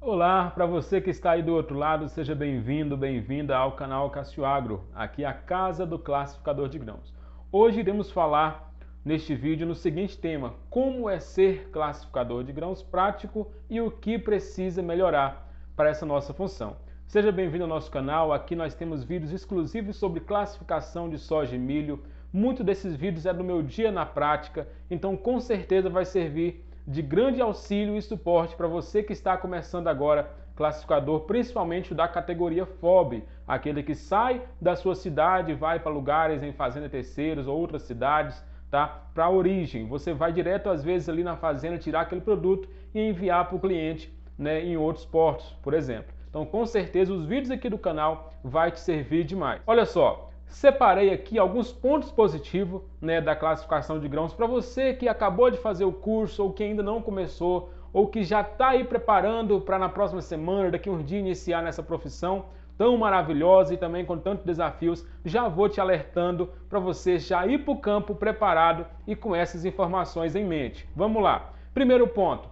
Olá, para você que está aí do outro lado, seja bem-vindo, bem-vinda ao canal Cássio Agro, aqui é a casa do classificador de grãos. Hoje iremos falar neste vídeo no seguinte tema: como é ser classificador de grãos prático e o que precisa melhorar para essa nossa função. Seja bem-vindo ao nosso canal, aqui nós temos vídeos exclusivos sobre classificação de soja e milho. Muito desses vídeos é do meu dia na prática, então com certeza vai servir de grande auxílio e suporte para você que está começando agora classificador, principalmente o da categoria FOB, aquele que sai da sua cidade vai para lugares em fazenda terceiros ou outras cidades, tá? Para a origem, você vai direto às vezes ali na fazenda tirar aquele produto e enviar para o cliente, né, em outros portos, por exemplo. Então, com certeza os vídeos aqui do canal vai te servir demais. Olha só, separei aqui alguns pontos positivos né, da classificação de grãos para você que acabou de fazer o curso ou que ainda não começou ou que já está aí preparando para na próxima semana, daqui um dia, iniciar nessa profissão tão maravilhosa e também com tantos desafios, já vou te alertando para você já ir para o campo preparado e com essas informações em mente. Vamos lá. Primeiro ponto: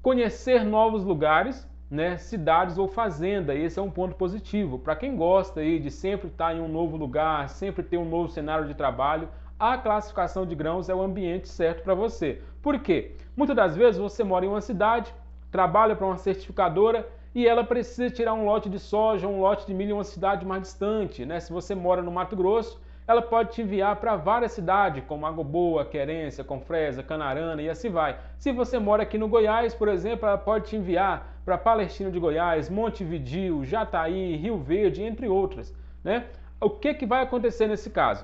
conhecer novos lugares né, cidades ou fazenda. Esse é um ponto positivo. Para quem gosta aí de sempre estar tá em um novo lugar, sempre ter um novo cenário de trabalho, a classificação de grãos é o ambiente certo para você. Por quê? Muitas das vezes você mora em uma cidade, trabalha para uma certificadora e ela precisa tirar um lote de soja, um lote de milho em uma cidade mais distante. Né? Se você mora no Mato Grosso, ela pode te enviar para várias cidades, como Agoboa, Querência, Confresa, Canarana e assim vai. Se você mora aqui no Goiás, por exemplo, ela pode te enviar para Palestina de Goiás, Montevidio, Jataí, Rio Verde, entre outras. Né? O que, que vai acontecer nesse caso?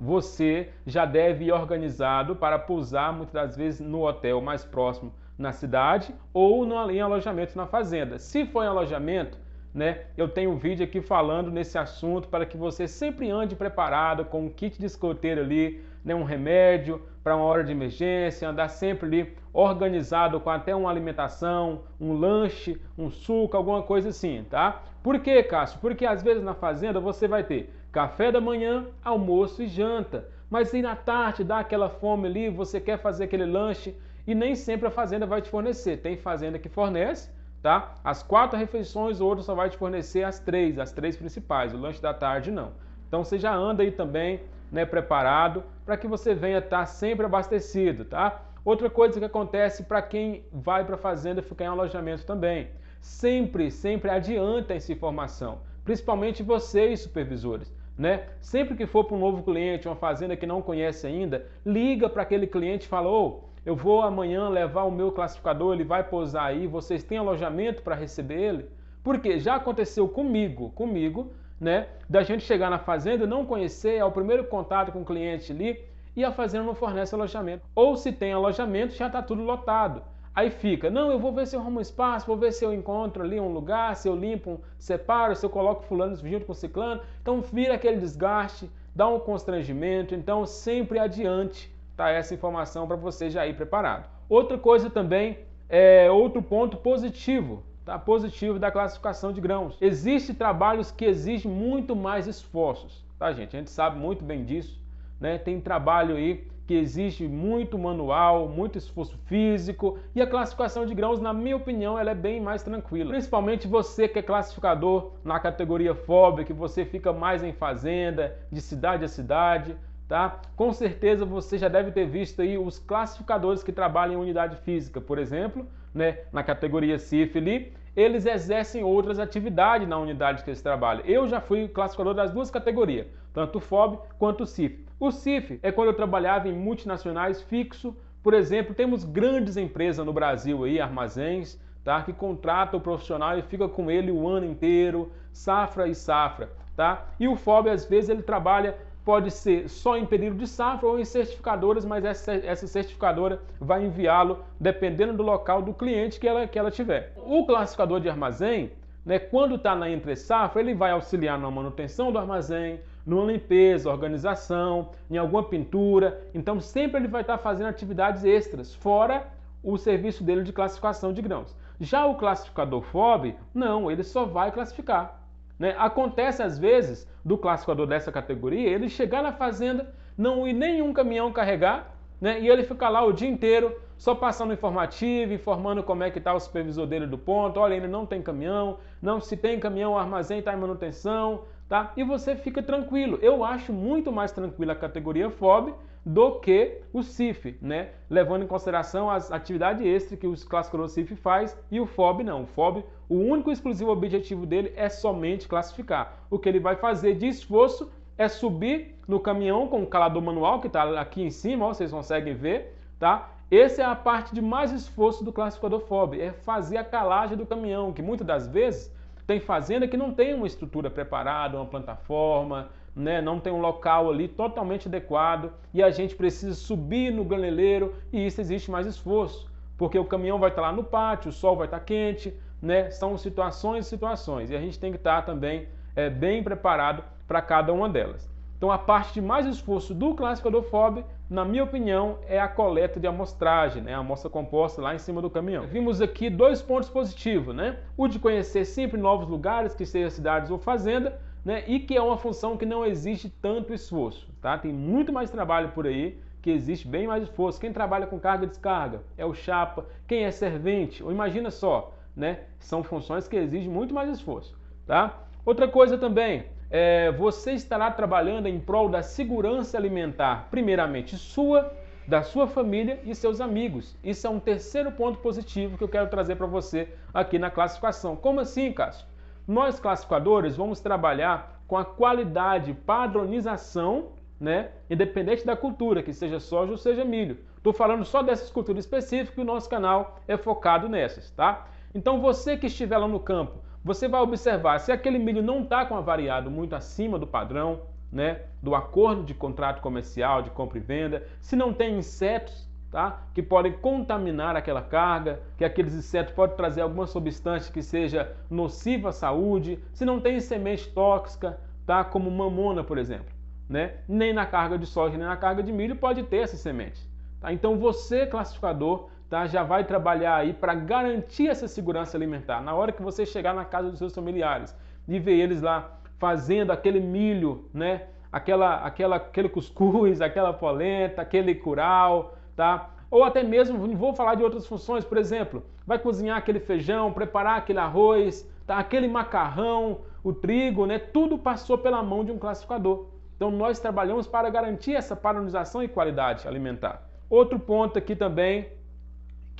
Você já deve ir organizado para pousar muitas das vezes no hotel mais próximo na cidade ou no, em alojamento na fazenda. Se for em alojamento, né, eu tenho um vídeo aqui falando nesse assunto para que você sempre ande preparado com um kit de escoteiro ali, né, um remédio para uma hora de emergência, andar sempre ali organizado com até uma alimentação, um lanche, um suco, alguma coisa assim, tá? Por que, Cássio? Porque às vezes na fazenda você vai ter café da manhã, almoço e janta. Mas aí na tarde dá aquela fome ali, você quer fazer aquele lanche e nem sempre a fazenda vai te fornecer. Tem fazenda que fornece, tá? As quatro refeições, o outro só vai te fornecer as três, as três principais, o lanche da tarde não. Então você já anda aí também, né, preparado para que você venha estar tá sempre abastecido, tá? Outra coisa que acontece para quem vai para a fazenda ficar em alojamento também. Sempre, sempre adianta essa informação, principalmente vocês, supervisores. Né? Sempre que for para um novo cliente, uma fazenda que não conhece ainda, liga para aquele cliente e fala: oh, eu vou amanhã levar o meu classificador, ele vai pousar aí, vocês têm alojamento para receber ele? Porque já aconteceu comigo, comigo, né? Da gente chegar na fazenda, não conhecer, ao é primeiro contato com o cliente ali, e a fazenda não fornece alojamento. Ou se tem alojamento, já está tudo lotado. Aí fica, não, eu vou ver se eu arrumo um espaço, vou ver se eu encontro ali um lugar, se eu limpo, separo, se eu coloco fulano junto com ciclano. Então vira aquele desgaste, dá um constrangimento, então sempre adiante tá essa informação para você já ir preparado. Outra coisa também é outro ponto positivo, tá? Positivo da classificação de grãos. Existem trabalhos que exigem muito mais esforços, tá gente? A gente sabe muito bem disso né? Tem trabalho aí que existe muito manual, muito esforço físico e a classificação de grãos, na minha opinião, ela é bem mais tranquila. Principalmente você que é classificador na categoria FOB, que você fica mais em fazenda, de cidade a cidade, tá? Com certeza você já deve ter visto aí os classificadores que trabalham em unidade física, por exemplo, né, na categoria CIF ali, eles exercem outras atividades na unidade que eles trabalham. Eu já fui classificador das duas categorias, tanto FOB quanto CIF. O CIF é quando eu trabalhava em multinacionais fixo. Por exemplo, temos grandes empresas no Brasil aí, armazéns, tá? Que contrata o profissional e fica com ele o ano inteiro, safra e safra, tá? E o FOB às vezes ele trabalha pode ser só em período de safra ou em certificadoras, mas essa, certificadora vai enviá-lo dependendo do local do cliente que ela, que ela tiver. O classificador de armazém né? Quando está na entre safra, ele vai auxiliar na manutenção do armazém, numa limpeza, organização, em alguma pintura. Então sempre ele vai estar tá fazendo atividades extras, fora o serviço dele de classificação de grãos. Já o classificador FOB, não, ele só vai classificar. Né? Acontece às vezes do classificador dessa categoria ele chegar na fazenda, não ir nenhum caminhão carregar, né? e ele ficar lá o dia inteiro só passando informativo, informando como é que está o supervisor dele do ponto, olha, ainda não tem caminhão, não se tem caminhão, o armazém está em manutenção, tá? E você fica tranquilo. Eu acho muito mais tranquila a categoria FOB do que o CIF, né? Levando em consideração as atividades extras que o classificadores CIF faz e o FOB não. O FOB, o único e exclusivo objetivo dele é somente classificar. O que ele vai fazer de esforço é subir no caminhão com o calador manual que está aqui em cima, ó, vocês conseguem ver, tá? Essa é a parte de mais esforço do classificador FOB, é fazer a calagem do caminhão, que muitas das vezes tem fazenda que não tem uma estrutura preparada, uma plataforma, né? não tem um local ali totalmente adequado e a gente precisa subir no graneleiro e isso existe mais esforço, porque o caminhão vai estar lá no pátio, o sol vai estar quente, né? são situações e situações e a gente tem que estar também é, bem preparado para cada uma delas. Então a parte de mais esforço do classificador FOB, na minha opinião, é a coleta de amostragem, né? a amostra composta lá em cima do caminhão. Vimos aqui dois pontos positivos, né? O de conhecer sempre novos lugares, que sejam cidades ou fazenda, né? E que é uma função que não exige tanto esforço, tá? Tem muito mais trabalho por aí que existe bem mais esforço. Quem trabalha com carga e descarga é o chapa, quem é servente, ou imagina só, né? São funções que exigem muito mais esforço, tá? Outra coisa também, é, você estará trabalhando em prol da segurança alimentar, primeiramente sua, da sua família e seus amigos. Isso é um terceiro ponto positivo que eu quero trazer para você aqui na classificação. Como assim, Cássio? Nós classificadores vamos trabalhar com a qualidade, padronização, né, independente da cultura, que seja soja ou seja milho. Estou falando só dessas culturas específicas e o nosso canal é focado nessas, tá? Então você que estiver lá no campo você vai observar se aquele milho não está com a variado muito acima do padrão, né, do acordo de contrato comercial, de compra e venda, se não tem insetos, tá, que podem contaminar aquela carga, que aqueles insetos podem trazer alguma substância que seja nociva à saúde, se não tem semente tóxica, tá, como mamona, por exemplo, né, nem na carga de soja, nem na carga de milho pode ter essa semente. Tá? Então você, classificador, tá? já vai trabalhar aí para garantir essa segurança alimentar. Na hora que você chegar na casa dos seus familiares e ver eles lá fazendo aquele milho, né? Aquela, aquela, aquele cuscuz, aquela polenta, aquele curau, tá? Ou até mesmo, vou falar de outras funções, por exemplo, vai cozinhar aquele feijão, preparar aquele arroz, tá? Aquele macarrão, o trigo, né? Tudo passou pela mão de um classificador. Então nós trabalhamos para garantir essa padronização e qualidade alimentar. Outro ponto aqui também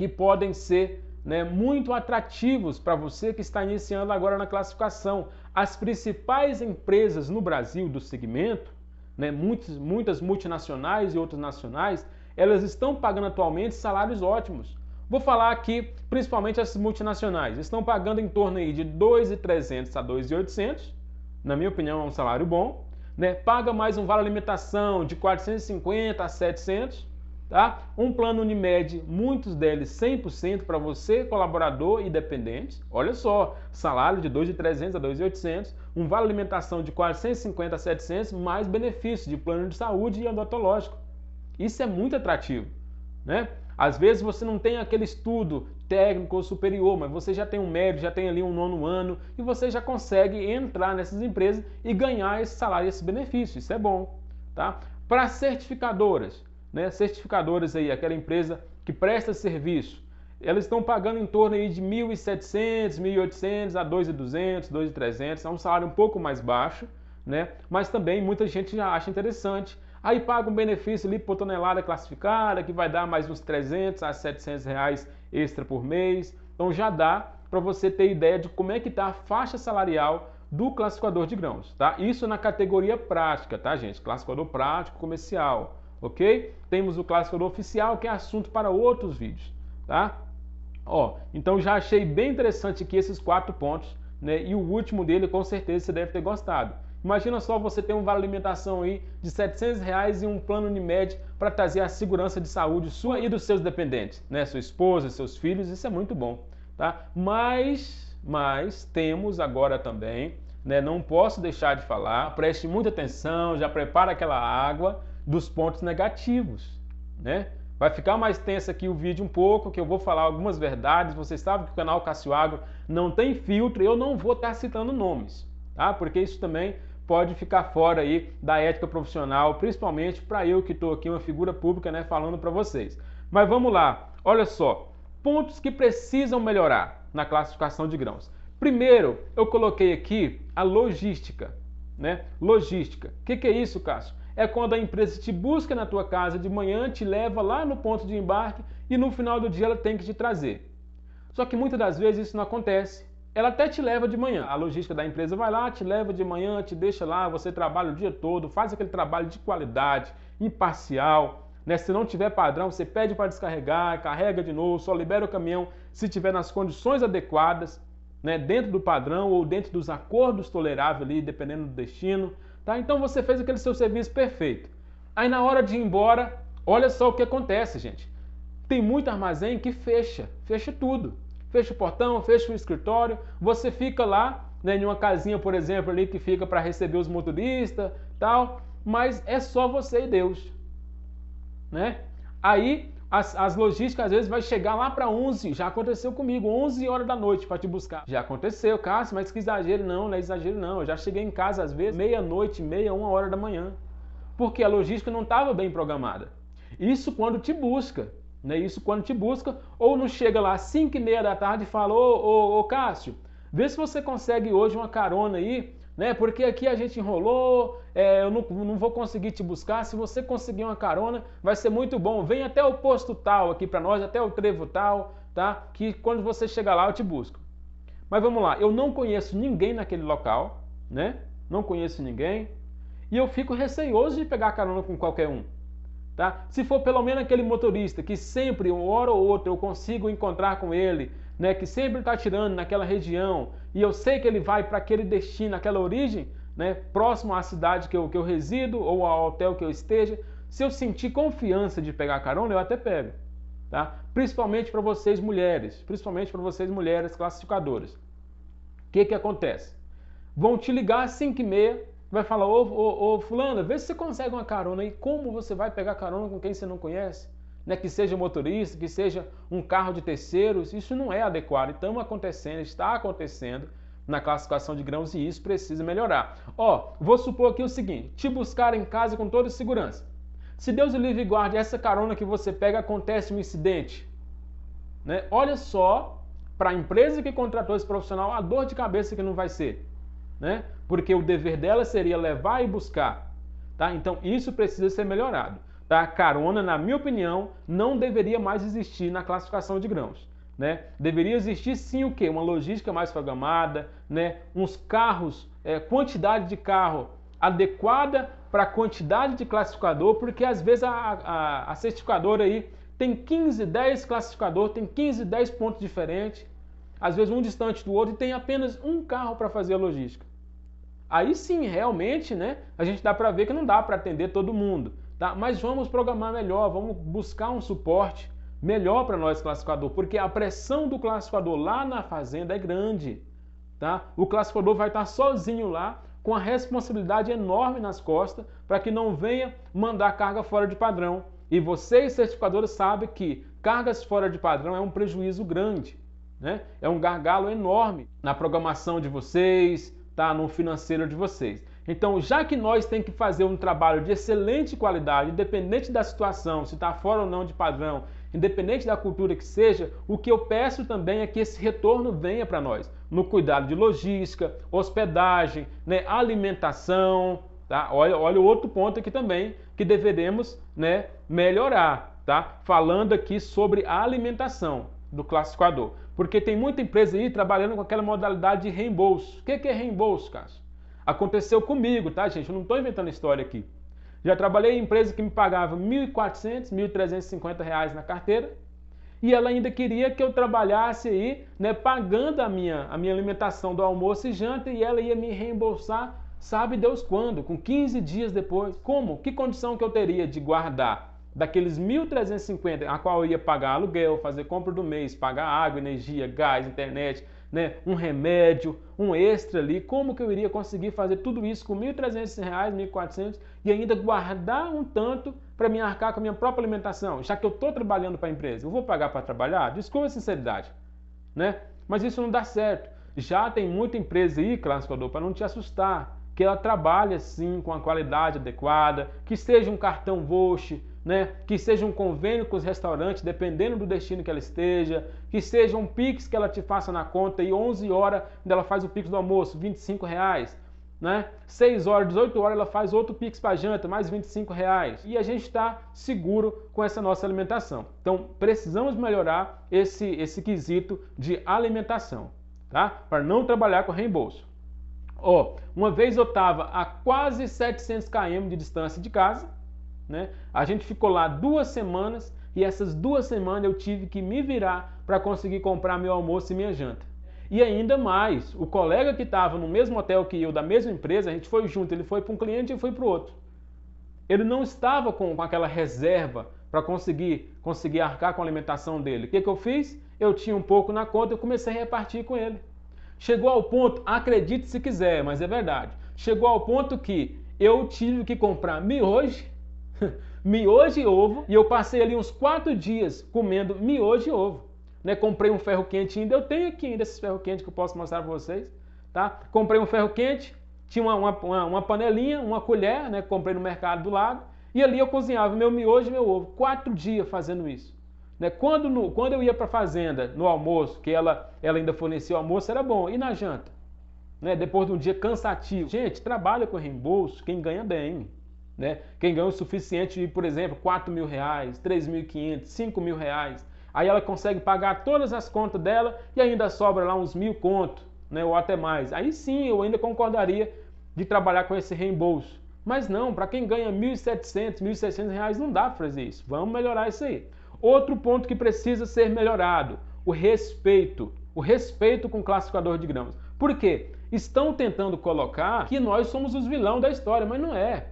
que podem ser né, muito atrativos para você que está iniciando agora na classificação. As principais empresas no Brasil do segmento, né, muitas, muitas multinacionais e outras nacionais, elas estão pagando atualmente salários ótimos. Vou falar aqui principalmente as multinacionais, estão pagando em torno aí de 2.300 a 2.800, na minha opinião é um salário bom, né? Paga mais um vale alimentação de 450 a 700, Tá? Um plano Unimed, muitos deles 100% para você, colaborador e dependente. Olha só, salário de 2.300 a 2.800, um vale alimentação de 450 a 700, mais benefícios de plano de saúde e odontológico. Isso é muito atrativo, né? Às vezes você não tem aquele estudo técnico ou superior, mas você já tem um médio, já tem ali um nono ano e você já consegue entrar nessas empresas e ganhar esse salário, esse benefício. Isso é bom, tá? Para certificadoras, né, certificadoras aí, aquela empresa que presta serviço, elas estão pagando em torno aí de 1.700, 1.800 a 2.200, 2.300, é um salário um pouco mais baixo, né? Mas também muita gente já acha interessante. Aí paga um benefício ali por tonelada classificada, que vai dar mais uns 300 a 700 reais extra por mês. Então já dá para você ter ideia de como é que está a faixa salarial do classificador de grãos, tá? Isso na categoria prática, tá, gente? Classificador prático, comercial ok? Temos o do oficial, que é assunto para outros vídeos, tá? Ó, então já achei bem interessante aqui esses quatro pontos, né? E o último dele, com certeza, você deve ter gostado. Imagina só você ter um vale alimentação aí de 700 reais e um plano Unimed para trazer a segurança de saúde sua e dos seus dependentes, né? Sua esposa, seus filhos, isso é muito bom, tá? Mas, mas temos agora também, né? Não posso deixar de falar. Preste muita atenção, já prepara aquela água, dos pontos negativos, né? Vai ficar mais tenso aqui o vídeo um pouco, que eu vou falar algumas verdades. Vocês sabem que o canal Cássio Agro não tem filtro, eu não vou estar citando nomes, tá? Porque isso também pode ficar fora aí da ética profissional, principalmente para eu que estou aqui, uma figura pública, né, falando para vocês. Mas vamos lá, olha só, pontos que precisam melhorar na classificação de grãos. Primeiro, eu coloquei aqui a logística, né? Logística. O que, que é isso, Cássio? É quando a empresa te busca na tua casa de manhã, te leva lá no ponto de embarque e no final do dia ela tem que te trazer. Só que muitas das vezes isso não acontece. Ela até te leva de manhã. A logística da empresa vai lá, te leva de manhã, te deixa lá, você trabalha o dia todo, faz aquele trabalho de qualidade, imparcial, né? Se não tiver padrão, você pede para descarregar, carrega de novo, só libera o caminhão se tiver nas condições adequadas, né? dentro do padrão ou dentro dos acordos toleráveis ali, dependendo do destino. Tá? Então você fez aquele seu serviço perfeito. Aí na hora de ir embora, olha só o que acontece, gente. Tem muito armazém que fecha, fecha tudo. Fecha o portão, fecha o escritório, você fica lá, né, em uma casinha, por exemplo, ali que fica para receber os motoristas, tal, mas é só você e Deus, né? Aí as, as logísticas às vezes vai chegar lá para 11, já aconteceu comigo, 11 horas da noite para te buscar. Já aconteceu, Cássio, mas que exagero não, não é exagero não. Eu já cheguei em casa às vezes meia-noite, meia, uma hora da manhã, porque a logística não estava bem programada. Isso quando te busca, né? Isso quando te busca, ou não chega lá às 5 e meia da tarde e fala, ô, ô, ô Cássio, vê se você consegue hoje uma carona aí né? Porque aqui a gente enrolou, é, eu não, não, vou conseguir te buscar. Se você conseguir uma carona, vai ser muito bom. Vem até o posto tal aqui para nós, até o trevo tal, tá? Que quando você chegar lá eu te busco. Mas vamos lá, eu não conheço ninguém naquele local, né? Não conheço ninguém. E eu fico receioso de pegar carona com qualquer um. Tá? Se for pelo menos aquele motorista que sempre, uma hora ou outra, eu consigo encontrar com ele, né, que sempre está tirando naquela região, e eu sei que ele vai para aquele destino, aquela origem, né, próximo à cidade que eu, que eu resido ou ao hotel que eu esteja, se eu sentir confiança de pegar carona, eu até pego. Tá? Principalmente para vocês mulheres, principalmente para vocês mulheres classificadoras. O que, que acontece? Vão te ligar às 5 e meia, vai falar, ô, ô, ô fulana, vê se você consegue uma carona aí, como você vai pegar carona com quem você não conhece? né, que seja motorista, que seja um carro de terceiros, isso não é adequado. Estamos acontecendo, está acontecendo na classificação de grãos e isso precisa melhorar. Ó, vou supor aqui o seguinte: te buscar em casa com toda segurança. Se Deus o livre e guarde essa carona que você pega, acontece um incidente. Né? Olha só para a empresa que contratou esse profissional a dor de cabeça que não vai ser. Né? Porque o dever dela seria levar e buscar. Tá? Então isso precisa ser melhorado tá? Carona, na minha opinião, não deveria mais existir na classificação de grãos. Né? Deveria existir sim o que? Uma logística mais programada, né? uns carros, é, quantidade de carro adequada para a quantidade de classificador, porque às vezes a, a, a, certificadora aí tem 15, 10 classificador, tem 15, 10 pontos diferentes, às vezes um distante do outro e tem apenas um carro para fazer a logística. Aí sim, realmente, né, a gente dá para ver que não dá para atender todo mundo tá? Mas vamos programar melhor, vamos buscar um suporte melhor para nós classificador, porque a pressão do classificador lá na fazenda é grande, tá? O classificador vai estar sozinho lá com a responsabilidade enorme nas costas para que não venha mandar carga fora de padrão. E vocês certificadores sabem que cargas fora de padrão é um prejuízo grande, né? É um gargalo enorme na programação de vocês, tá? No financeiro de vocês. Então, já que nós temos que fazer um trabalho de excelente qualidade, independente da situação, se está fora ou não de padrão, independente da cultura que seja, o que eu peço também é que esse retorno venha para nós, no cuidado de logística, hospedagem, né, alimentação. Tá? Olha, olha outro ponto aqui também que deveremos né, melhorar, tá? falando aqui sobre a alimentação do classificador. Porque tem muita empresa aí trabalhando com aquela modalidade de reembolso. O que é reembolso, Cássio? Aconteceu comigo, tá, gente? Eu não estou inventando história aqui. Já trabalhei em empresa que me pagava R$ 1.400, R$ 1.350 na carteira e ela ainda queria que eu trabalhasse aí, né, pagando a minha, a minha alimentação do almoço e janta e ela ia me reembolsar, sabe Deus quando, com 15 dias depois. Como? Que condição que eu teria de guardar daqueles 1.350 a qual eu ia pagar aluguel, fazer compra do mês, pagar água, energia, gás, internet, né, um remédio, um extra ali, como que eu iria conseguir fazer tudo isso com R$ 1.300, R$ 1.400 e ainda guardar um tanto para me arcar com a minha própria alimentação, já que eu estou trabalhando para a empresa? Eu vou pagar para trabalhar? Desculpa a sinceridade, né? Mas isso não dá certo. Já tem muita empresa aí, classificador, para não te assustar, que ela trabalha sim com a qualidade adequada, que seja um cartão voucher, né? que seja um convênio com os restaurantes, dependendo do destino que ela esteja, que seja um Pix que ela te faça na conta e 11 horas ela faz o Pix do almoço, 25 reais. Né? 6 horas, 18 horas ela faz outro Pix para janta, mais 25 reais. E a gente está seguro com essa nossa alimentação. Então precisamos melhorar esse, esse quesito de alimentação, tá? Para não trabalhar com reembolso. Ó, oh, uma vez eu estava a quase 700 km de distância de casa, né? A gente ficou lá duas semanas e essas duas semanas eu tive que me virar para conseguir comprar meu almoço e minha janta. E ainda mais, o colega que estava no mesmo hotel que eu, da mesma empresa, a gente foi junto, ele foi para um cliente e eu fui para o outro. Ele não estava com, com aquela reserva para conseguir, conseguir arcar com a alimentação dele. O que, que eu fiz? Eu tinha um pouco na conta, e comecei a repartir com ele. Chegou ao ponto, acredite se quiser, mas é verdade. Chegou ao ponto que eu tive que comprar miojo miojo e ovo, e eu passei ali uns quatro dias comendo miojo e ovo. Né? Comprei um ferro quente ainda, eu tenho aqui ainda esses ferro quente que eu posso mostrar para vocês. Tá? Comprei um ferro quente, tinha uma, uma, uma, panelinha, uma colher, né? comprei no mercado do lado, e ali eu cozinhava meu miojo e meu ovo. Quatro dias fazendo isso. Né? Quando, no, quando eu ia para a fazenda no almoço, que ela, ela ainda fornecia o almoço, era bom. E na janta? Né? Depois de um dia cansativo. Gente, trabalha com reembolso quem ganha bem. Né? Quem ganha o suficiente, por exemplo, quatro mil reais, quinhentos cinco mil reais, aí ela consegue pagar todas as contas dela e ainda sobra lá uns mil conto, né? ou até mais. Aí sim eu ainda concordaria de trabalhar com esse reembolso. Mas não, para quem ganha 1.700, 1.600 reais não dá para fazer isso. Vamos melhorar isso aí. Outro ponto que precisa ser melhorado, o respeito. O respeito com o classificador de gramas. Por quê? Estão tentando colocar que nós somos os vilão da história, mas não é.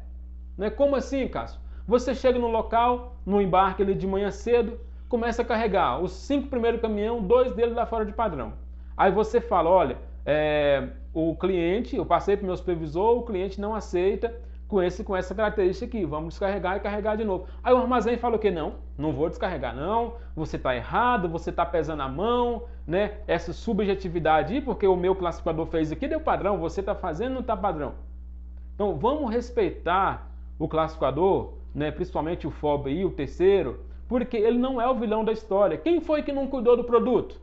Né? Como assim, Cássio? Você chega no local, no embarque ali de manhã cedo, começa a carregar os cinco primeiros caminhões, dois deles lá fora de padrão. Aí você fala, olha, é, o cliente, eu passei para o meu supervisor, o cliente não aceita com, esse, com essa característica aqui, vamos descarregar e carregar de novo. Aí o armazém fala o que? Não, não vou descarregar não, você está errado, você está pesando a mão, né? Essa subjetividade porque o meu classificador fez aqui, deu padrão, você está fazendo, não está padrão. Então vamos respeitar o classificador, né, principalmente o FOB e o terceiro, porque ele não é o vilão da história. Quem foi que não cuidou do produto?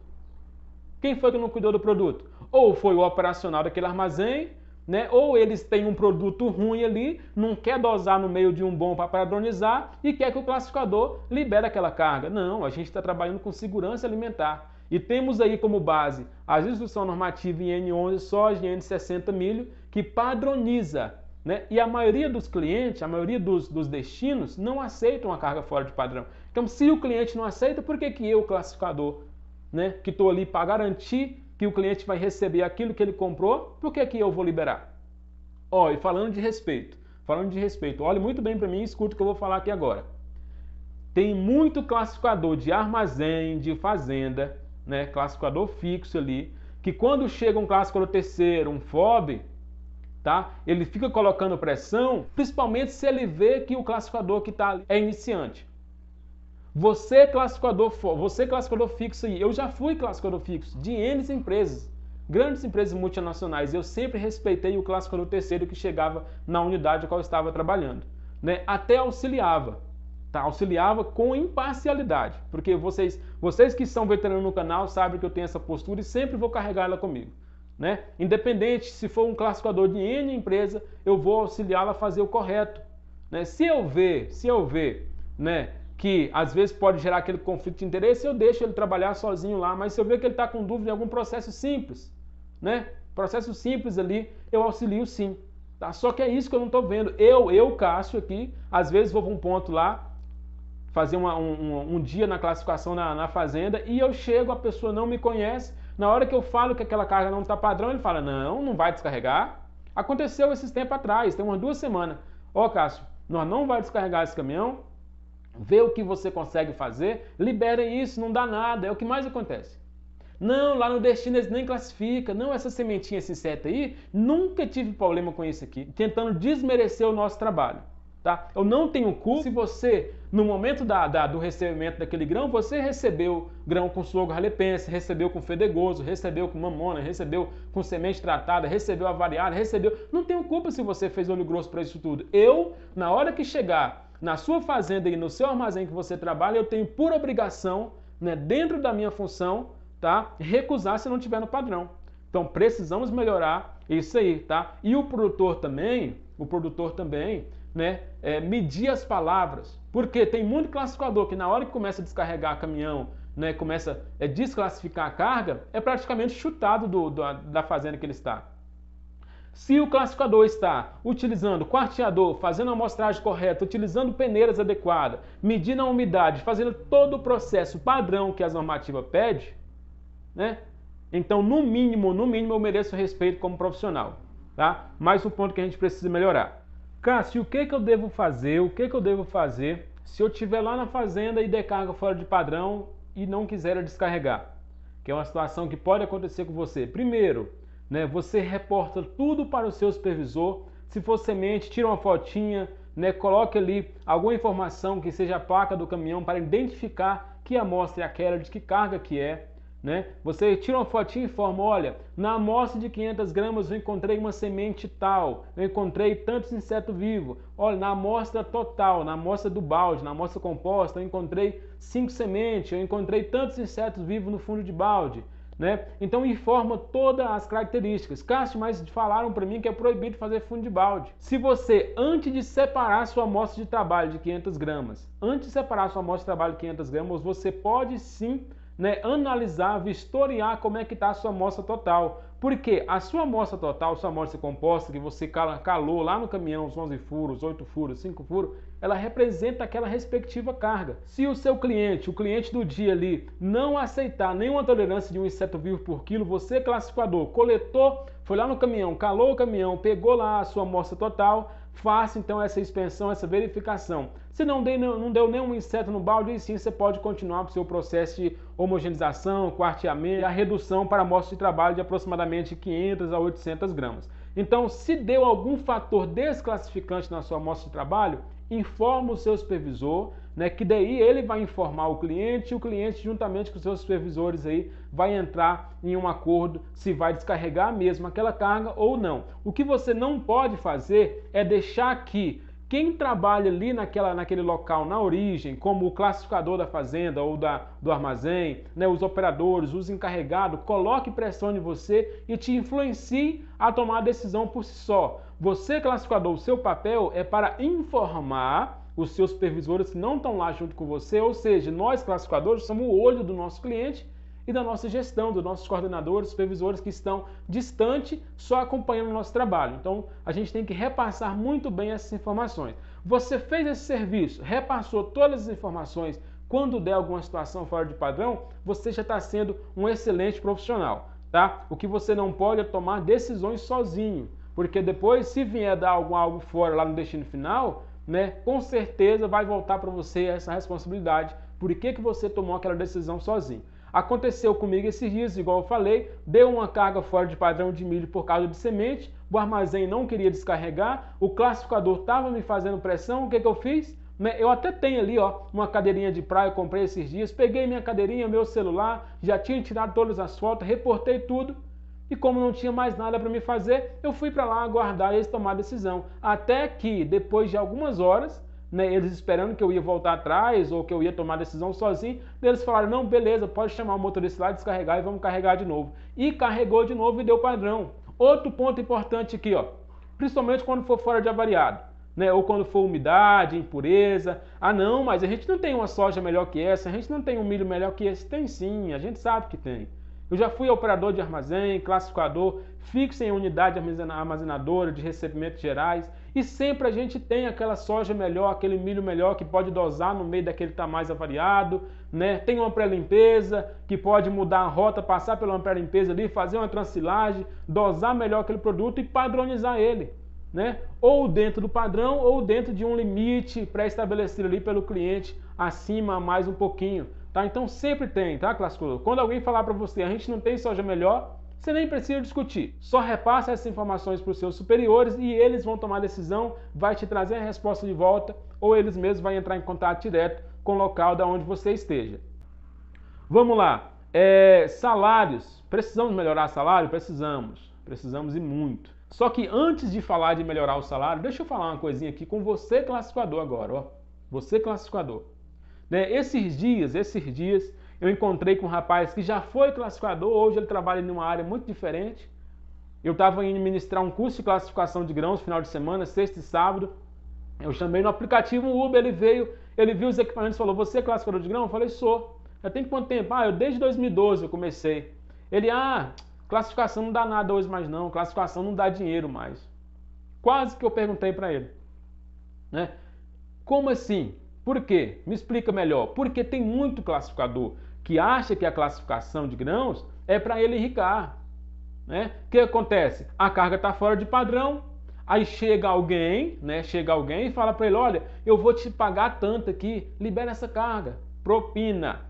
Quem foi que não cuidou do produto? Ou foi o operacional daquele armazém, né? Ou eles têm um produto ruim ali, não quer dosar no meio de um bom para padronizar e quer que o classificador libere aquela carga. Não, a gente está trabalhando com segurança alimentar. E temos aí como base a instrução normativa em N11 soja e N60 milho, que padroniza né? E a maioria dos clientes, a maioria dos, dos destinos, não aceitam a carga fora de padrão. Então, se o cliente não aceita, por que, que eu, classificador, né, que estou ali para garantir que o cliente vai receber aquilo que ele comprou, por que, que eu vou liberar? Ó, e falando de respeito, falando de respeito, olhe muito bem para mim e escuta o que eu vou falar aqui agora. Tem muito classificador de armazém, de fazenda, né, classificador fixo ali, que quando chega um classificador terceiro, um FOB, tá? Ele fica colocando pressão, principalmente se ele vê que o classificador que está é iniciante. Você classificador, você classificador fixo aí, eu já fui classificador fixo de N empresas, grandes empresas multinacionais. Eu sempre respeitei o classificador terceiro que chegava na unidade a qual eu estava trabalhando, né? Até auxiliava, Tá, auxiliava com imparcialidade, porque vocês, vocês que são veteranos no canal sabem que eu tenho essa postura e sempre vou carregar ela comigo. Né? Independente se for um classificador de N empresa, eu vou auxiliá-la a fazer o correto. Né? Se eu ver, se eu ver né, que às vezes pode gerar aquele conflito de interesse, eu deixo ele trabalhar sozinho lá, mas se eu ver que ele está com dúvida em algum processo simples, né? Processo simples ali, eu auxilio sim. Tá? Só que é isso que eu não estou vendo. Eu, eu, Cássio, aqui, às vezes vou para um ponto lá, fazer uma, um, um, um, dia na classificação na, na fazenda, e eu chego, a pessoa não me conhece, na hora que eu falo que aquela carga não está padrão, ele fala: não, não vai descarregar. Aconteceu esses tempos atrás, tem umas duas semanas. Ô oh, Cássio, nós não vai descarregar esse caminhão. Vê o que você consegue fazer, liberem isso, não dá nada, é o que mais acontece. Não, lá no destino eles nem classificam. Não, essa sementinha, esse inseto aí, nunca tive problema com isso aqui. Tentando desmerecer o nosso trabalho, tá? Eu não tenho culpa se você no momento da, da, do recebimento daquele grão, você recebeu grão com sorgo ralepense, recebeu com fedegoso, recebeu com mamona, recebeu com semente tratada, recebeu avariada, recebeu. Não tenho culpa se você fez olho grosso para isso tudo. Eu, na hora que chegar na sua fazenda e no seu armazém que você trabalha, eu tenho por obrigação, né, dentro da minha função, tá, recusar se não tiver no padrão. Então precisamos melhorar isso aí, tá? E o produtor também, o produtor também né, é, medir as palavras. Porque tem muito classificador que na hora que começa a descarregar caminhão, né, começa a é, desclassificar a carga, é praticamente chutado do, do, da fazenda que ele está. Se o classificador está utilizando quarteador, fazendo a amostragem correta, utilizando peneiras adequadas, medindo a umidade, fazendo todo o processo padrão que a normativa pede, né? Então, no mínimo, no mínimo, eu mereço respeito como profissional, tá? Mas o ponto que a gente precisa melhorar. Cássio, o que, que eu devo fazer? O que, que eu devo fazer se eu estiver lá na fazenda e descarga fora de padrão e não quiser descarregar? Que é uma situação que pode acontecer com você. Primeiro, né, você reporta tudo para o seu supervisor. Se for semente, tira uma fotinha, né, coloque ali alguma informação que seja a placa do caminhão para identificar que amostra é aquela, de que carga que é. Né? Você tira uma fotinha e informa, olha, na amostra de 500 gramas eu encontrei uma semente tal, eu encontrei tantos insetos vivos. Olha, na amostra total, na amostra do balde, na amostra composta, eu encontrei cinco sementes, eu encontrei tantos insetos vivos no fundo de balde. Né? Então informa todas as características. Cássio, mas falaram para mim que é proibido fazer fundo de balde. Se você, antes de separar sua amostra de trabalho de 500 gramas, antes de separar sua amostra de trabalho de 500 gramas, você pode sim né, analisar, vistoriar como é que está a sua amostra total. Porque a sua amostra total, sua amostra composta, que você calou lá no caminhão, os 11 furos, 8 furos, 5 furos, ela representa aquela respectiva carga. Se o seu cliente, o cliente do dia ali, não aceitar nenhuma tolerância de um inseto vivo por quilo, você, classificador, coletou, foi lá no caminhão, calou o caminhão, pegou lá a sua amostra total, faça então essa inspeção, essa verificação. Se não, dei, não deu nenhum inseto no balde, aí sim você pode continuar o seu processo de homogeneização, quarteamento e a redução para amostra de trabalho de aproximadamente 500 a 800 gramas. Então, se deu algum fator desclassificante na sua amostra de trabalho, informa o seu supervisor, né, que daí ele vai informar o cliente e o cliente, juntamente com os seus supervisores, aí, vai entrar em um acordo se vai descarregar mesmo aquela carga ou não. O que você não pode fazer é deixar que quem trabalha ali naquela, naquele local, na origem, como o classificador da fazenda ou da, do armazém, né, os operadores, os encarregados, coloque pressão em você e te influencie a tomar a decisão por si só. Você, classificador, o seu papel é para informar os seus supervisores que não estão lá junto com você, ou seja, nós, classificadores, somos o olho do nosso cliente e da nossa gestão, dos nossos coordenadores, supervisores que estão distante, só acompanhando o nosso trabalho. Então, a gente tem que repassar muito bem essas informações. Você fez esse serviço, repassou todas as informações, quando der alguma situação fora de padrão, você já está sendo um excelente profissional, tá? O que você não pode é tomar decisões sozinho. Porque depois, se vier dar algum, algo fora lá no destino final, né, com certeza vai voltar para você essa responsabilidade. Por que, que você tomou aquela decisão sozinho? Aconteceu comigo esses dias, igual eu falei, deu uma carga fora de padrão de milho por causa de semente, o armazém não queria descarregar, o classificador estava me fazendo pressão, o que, que eu fiz? Né, eu até tenho ali ó, uma cadeirinha de praia, eu comprei esses dias, peguei minha cadeirinha, meu celular, já tinha tirado todas as fotos, reportei tudo, e como não tinha mais nada para me fazer, eu fui para lá aguardar eles tomar a decisão. Até que, depois de algumas horas, né, eles esperando que eu ia voltar atrás ou que eu ia tomar a decisão sozinho, eles falaram: não, beleza, pode chamar o motorista lá, descarregar e vamos carregar de novo. E carregou de novo e deu padrão. Outro ponto importante aqui, ó, principalmente quando for fora de avariado. Né? Ou quando for umidade, impureza. Ah, não, mas a gente não tem uma soja melhor que essa, a gente não tem um milho melhor que esse. Tem sim, a gente sabe que tem. Eu já fui operador de armazém, classificador, fixo em unidade armazenadora de recebimentos gerais e sempre a gente tem aquela soja melhor, aquele milho melhor que pode dosar no meio daquele que está mais avariado, né? Tem uma pré-limpeza que pode mudar a rota, passar pela pré-limpeza ali, fazer uma transilagem, dosar melhor aquele produto e padronizar ele. Né? Ou dentro do padrão ou dentro de um limite pré-estabelecido ali pelo cliente, acima mais um pouquinho. Tá? Então sempre tem, tá, classificador. Quando alguém falar para você, a gente não tem soja melhor, você nem precisa discutir. Só repassa essas informações para os seus superiores e eles vão tomar decisão, vai te trazer a resposta de volta ou eles mesmos vão entrar em contato direto com o local da onde você esteja. Vamos lá. É, salários. Precisamos melhorar salário? Precisamos. Precisamos e muito. Só que antes de falar de melhorar o salário, deixa eu falar uma coisinha aqui com você classificador agora, ó. Você classificador. Né? Esses dias, esses dias, eu encontrei com um rapaz que já foi classificador, hoje ele trabalha em uma área muito diferente. Eu estava indo ministrar um curso de classificação de grãos final de semana, sexta e sábado. Eu chamei no aplicativo Uber, ele veio, ele viu os equipamentos e falou: Você é classificador de grão? Eu falei: Sou. Já tem quanto tempo? Ah, eu desde 2012 eu comecei. Ele, ah, classificação não dá nada hoje mais não, classificação não dá dinheiro mais. Quase que eu perguntei para ele, né? Como assim? Por quê? Me explica melhor. Porque tem muito classificador que acha que a classificação de grãos é para ele enricar. Né? O que acontece? A carga está fora de padrão. Aí chega alguém, né? Chega alguém e fala para ele: olha, eu vou te pagar tanto aqui, libera essa carga. Propina.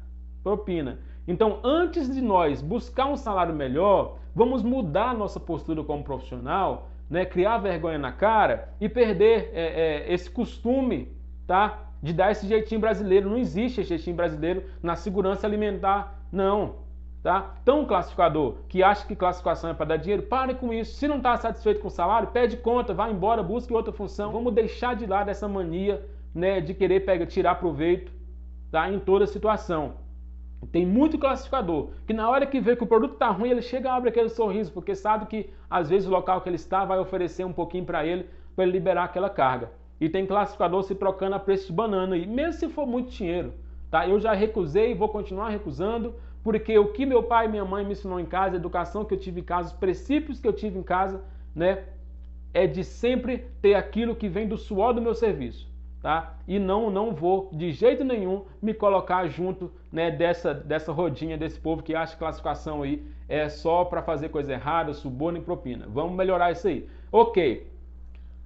Propina. Então, antes de nós buscar um salário melhor, vamos mudar nossa postura como profissional, né? criar vergonha na cara e perder é, é, esse costume tá? de dar esse jeitinho brasileiro. Não existe esse jeitinho brasileiro na segurança alimentar, não. Tá? Então, um classificador que acha que classificação é para dar dinheiro, pare com isso. Se não está satisfeito com o salário, pede conta, vá embora, busque outra função. Vamos deixar de lado essa mania né, de querer pegar, tirar proveito tá? em toda situação. Tem muito classificador que na hora que vê que o produto está ruim, ele chega e abre aquele sorriso, porque sabe que às vezes o local que ele está vai oferecer um pouquinho para ele, para ele liberar aquela carga. E tem classificador se trocando a preço de banana aí, mesmo se for muito dinheiro. Tá? Eu já recusei e vou continuar recusando, porque o que meu pai e minha mãe me ensinou em casa, a educação que eu tive em casa, os princípios que eu tive em casa, né, é de sempre ter aquilo que vem do suor do meu serviço, tá? E não não vou de jeito nenhum me colocar junto, né, dessa dessa rodinha desse povo que acha classificação aí é só para fazer coisa errada, suborno e propina. Vamos melhorar isso aí. OK.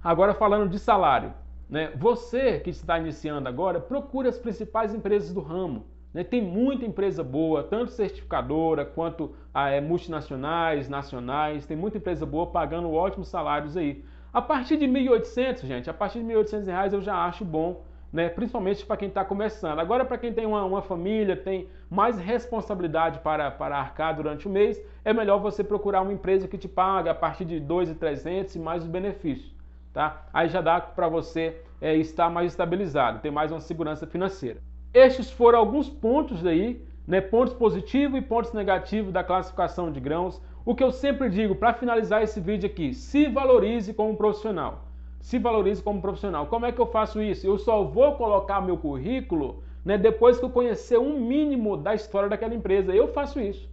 Agora falando de salário, né? Você que está iniciando agora, procure as principais empresas do ramo. Né? Tem muita empresa boa, tanto certificadora quanto ah, é, multinacionais, nacionais, tem muita empresa boa pagando ótimos salários aí. A partir de 1.800, gente, a partir de 1.800 reais eu já acho bom, né? principalmente para quem está começando. Agora, para quem tem uma, uma, família, tem mais responsabilidade para, para arcar durante o mês, é melhor você procurar uma empresa que te paga a partir de 2.300 e mais os benefícios tá? Aí já dá para você é, estar mais estabilizado, ter mais uma segurança financeira. Estes foram alguns pontos aí, né? Pontos positivos e pontos negativos da classificação de grãos. O que eu sempre digo para finalizar esse vídeo aqui: se valorize como profissional. Se valorize como profissional. Como é que eu faço isso? Eu só vou colocar meu currículo né, depois que eu conhecer um mínimo da história daquela empresa. Eu faço isso.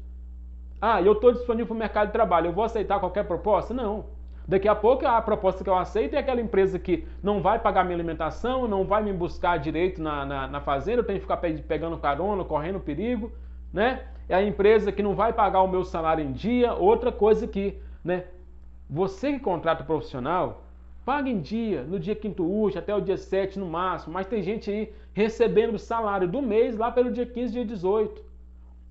Ah, eu estou disponível para o mercado de trabalho. Eu vou aceitar qualquer proposta? Não. Daqui a pouco a proposta que eu aceito é aquela empresa que não vai pagar minha alimentação, não vai me buscar direito na, na, na fazenda, eu tenho que ficar pegando carona, correndo perigo, né? É a empresa que não vai pagar o meu salário em dia, outra coisa que, né? Você que contrata o profissional, paga em dia, no dia quinto útil, até o dia 7 no máximo, mas tem gente aí recebendo o salário do mês lá pelo dia 15, dia 18.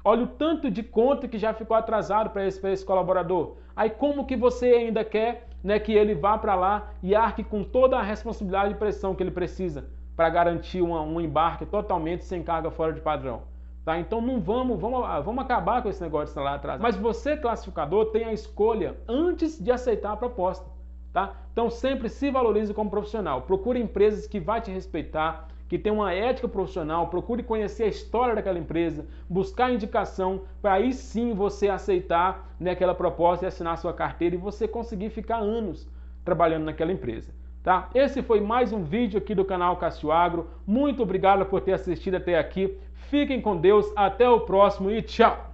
Olha o tanto de conta que já ficou atrasado para esse, esse colaborador. Aí como que você ainda quer né, que ele vá para lá e arque com toda a responsabilidade e pressão que ele precisa para garantir uma, um embarque totalmente sem carga fora de padrão. Tá? Então não vamos, vamos, ah, vamos acabar com esse negócio de lá atrás. Mas você, classificador, tem a escolha antes de aceitar a proposta. Tá? Então sempre se valorize como profissional. Procure empresas que vão te respeitar, que tem uma ética profissional, procure conhecer a história daquela empresa, buscar indicação para aí sim você aceitar né, aquela proposta e assinar sua carteira e você conseguir ficar anos trabalhando naquela empresa. Tá? Esse foi mais um vídeo aqui do canal Cássio Agro. Muito obrigado por ter assistido até aqui. Fiquem com Deus, até o próximo e tchau!